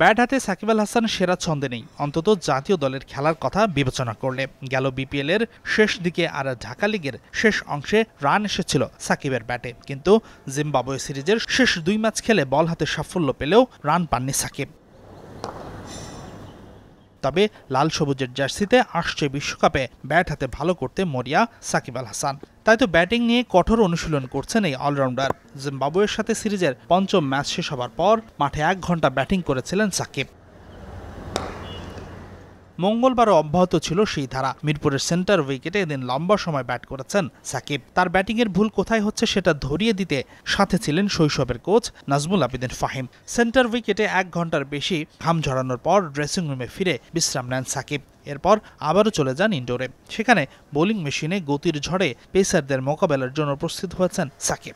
bat হাতে সাকিব আল হাসান সেরা ছন্দে নেই অন্তত জাতীয় দলের খেলার কথা বিবেচনা করলে গেল বিপিএল এর শেষ দিকে আর ঢাকা লিগের শেষ অংশে রান এসেছিল সাকিবের ব্যাটে কিন্তু জিম্বাবুয়ে সিরিজের শেষ দুই ম্যাচ খেলে বল হাতে সাফল্য পেলেও রান পাননি সাকিব তবে লাল সবুজের জার্সিতে আসছে বিশ্বকাপে ব্যাট হাতে ভালো করতে মরিয়া সাকিব আল হাসান তাই তো ব্যাটিং নিয়ে কঠোর অনুশীলন করছেন এই অলরাউন্ডার জিম্বাবুয়ের সাথে সিরিজের পঞ্চম ম্যাচ শেষ হবার পর মাঠে এক ঘন্টা ব্যাটিং করেছিলেন সাকিব মঙ্গলবারও অব্যাহত ছিল সেই ধারা মিরপুরের সেন্টার উইকেটে এদিন লম্বা সময় ব্যাট করেছেন সাকিব তার ব্যাটিংয়ের ভুল কোথায় হচ্ছে সেটা ধরিয়ে দিতে সাথে ছিলেন শৈশবের কোচ নাজমুল আবিদিন ফাহিম সেন্টার উইকেটে এক ঘন্টার বেশি ঘাম ঝরানোর পর ড্রেসিং রুমে ফিরে বিশ্রাম নেন সাকিব এরপর আবারও চলে যান ইন্ডোরে সেখানে বোলিং মেশিনে গতির ঝড়ে পেসারদের মোকাবেলার জন্য প্রস্তুত হয়েছেন সাকিব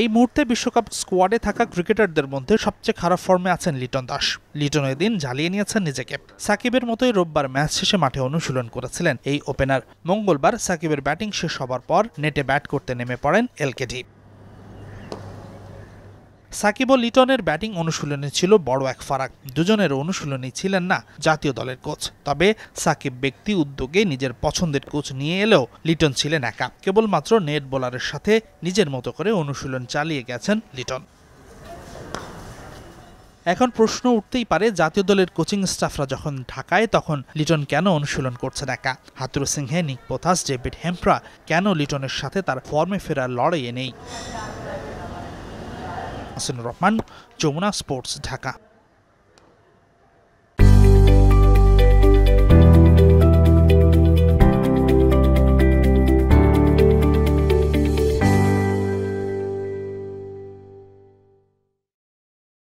এই মুহূর্তে বিশ্বকাপ স্কোয়াডে থাকা ক্রিকেটারদের মধ্যে সবচেয়ে খারাপ ফর্মে আছেন লিটন দাস লিটন এদিন জ্বালিয়ে নিয়েছেন নিজেকে সাকিবের মতোই রোববার ম্যাচ শেষে মাঠে অনুশীলন করেছিলেন এই ওপেনার মঙ্গলবার সাকিবের ব্যাটিং শেষ হবার পর নেটে ব্যাট করতে নেমে পড়েন এলকেডি সাকিব ও লিটনের ব্যাটিং অনুশীলনে ছিল বড় এক ফারাক দুজনের অনুশীলনী ছিলেন না জাতীয় দলের কোচ তবে সাকিব ব্যক্তি উদ্যোগে নিজের পছন্দের কোচ নিয়ে এলেও লিটন ছিলেন একা কেবলমাত্র নেট বোলারের সাথে নিজের মতো করে অনুশীলন চালিয়ে গেছেন লিটন এখন প্রশ্ন উঠতেই পারে জাতীয় দলের কোচিং স্টাফরা যখন ঢাকায় তখন লিটন কেন অনুশীলন করছেন একা হাতুর সিংহে নিক পোথাস ডেভিড হেম্প্রা কেন লিটনের সাথে তার ফর্মে ফেরার লড়াইয়ে নেই হাসিনুর রহমান যমুনা স্পোর্টস ঢাকা